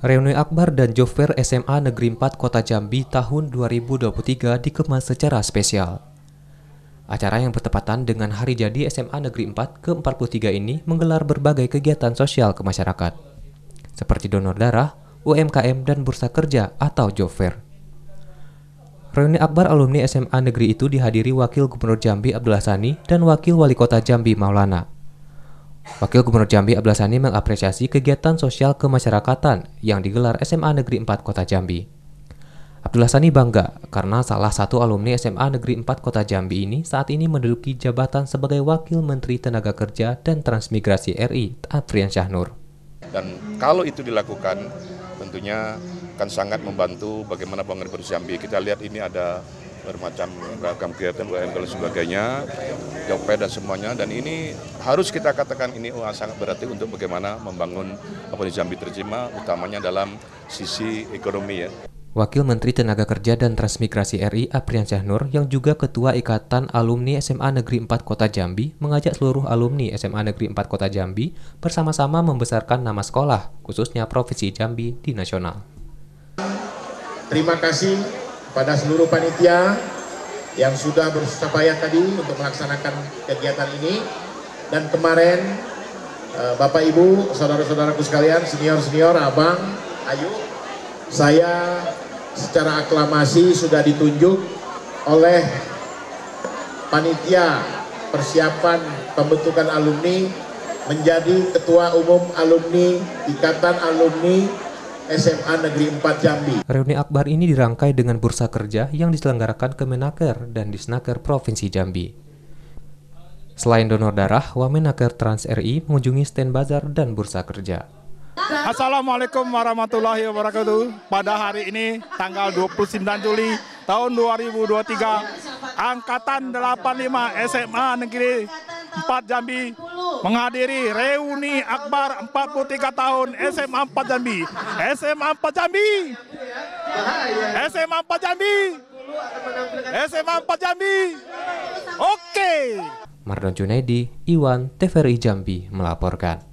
Reuni Akbar dan Jover SMA Negeri 4 Kota Jambi tahun 2023 dikemas secara spesial. Acara yang bertepatan dengan hari jadi SMA Negeri 4 ke-43 ini menggelar berbagai kegiatan sosial ke masyarakat, seperti donor darah, UMKM, dan bursa kerja atau Jofer. Reuni Akbar alumni SMA negeri itu dihadiri Wakil Gubernur Jambi Abdullah Sani dan Wakil Wali Kota Jambi Maulana. Wakil Gubernur Jambi Abdul Sani mengapresiasi kegiatan sosial kemasyarakatan yang digelar SMA Negeri 4 Kota Jambi. Abdul Sani bangga karena salah satu alumni SMA Negeri 4 Kota Jambi ini saat ini menduduki jabatan sebagai Wakil Menteri Tenaga Kerja dan Transmigrasi RI, Afrian Syahnur. Dan kalau itu dilakukan, tentunya akan sangat membantu bagaimana pengerjaan Jambi. Kita lihat ini ada bermacam beragam kegiatan UMKM dan sebagainya, Jopet dan semuanya. Dan ini harus kita katakan ini oh, sangat berarti untuk bagaimana membangun di Jambi terjemah, utamanya dalam sisi ekonomi ya. Wakil Menteri Tenaga Kerja dan Transmigrasi RI Aprian Nur yang juga Ketua Ikatan Alumni SMA Negeri 4 Kota Jambi mengajak seluruh alumni SMA Negeri 4 Kota Jambi bersama-sama membesarkan nama sekolah, khususnya Provinsi Jambi di nasional. Terima kasih pada seluruh panitia yang sudah bersusah tadi untuk melaksanakan kegiatan ini dan kemarin eh, Bapak Ibu, saudara-saudaraku sekalian, senior-senior, abang, ayu, saya secara aklamasi sudah ditunjuk oleh panitia persiapan pembentukan alumni menjadi ketua umum alumni Ikatan Alumni SMA Negeri 4 Jambi. Reuni Akbar ini dirangkai dengan bursa kerja yang diselenggarakan Kemenaker dan Disnaker Provinsi Jambi. Selain donor darah, Wamenaker Trans RI mengunjungi stand bazar dan bursa kerja. Assalamualaikum warahmatullahi wabarakatuh. Pada hari ini tanggal 29 Juli tahun 2023, angkatan 85 SMA Negeri 4 Jambi menghadiri reuni akbar 43 tahun SMA 4 Jambi. SMA 4 Jambi. SMA 4 Jambi. SMA 4 Jambi. Oke. Okay. Mardon Junaidi, Iwan, TVRI Jambi melaporkan.